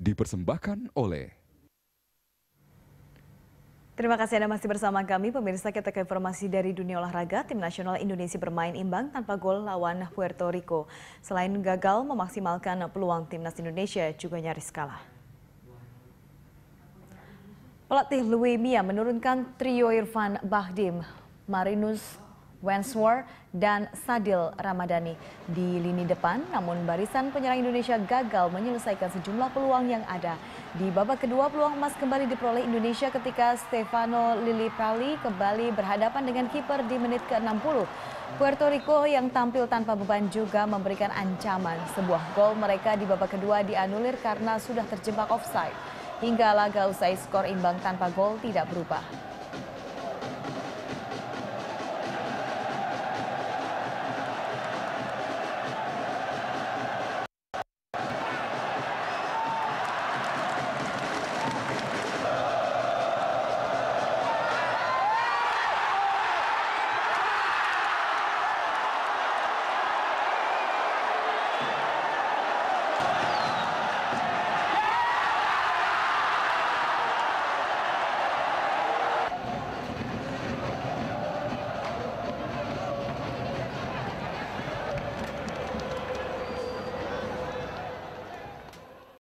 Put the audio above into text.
dipersembahkan oleh Terima kasih Anda masih bersama kami. Pemirsa kita ke informasi dari dunia olahraga, tim nasional Indonesia bermain imbang tanpa gol lawan Puerto Rico. Selain gagal memaksimalkan peluang timnas Indonesia, juga nyaris kalah. Pelatih Louis Mia menurunkan trio Irfan Bahdim, Marinus Wenswar dan Sadil Ramadhani di lini depan, namun barisan penyerang Indonesia gagal menyelesaikan sejumlah peluang yang ada. Di babak kedua, peluang emas kembali diperoleh Indonesia ketika Stefano Lillipali kembali berhadapan dengan kiper di menit ke-60. Puerto Rico yang tampil tanpa beban juga memberikan ancaman. Sebuah gol mereka di babak kedua dianulir karena sudah terjebak offside. Hingga laga usai skor imbang tanpa gol tidak berubah.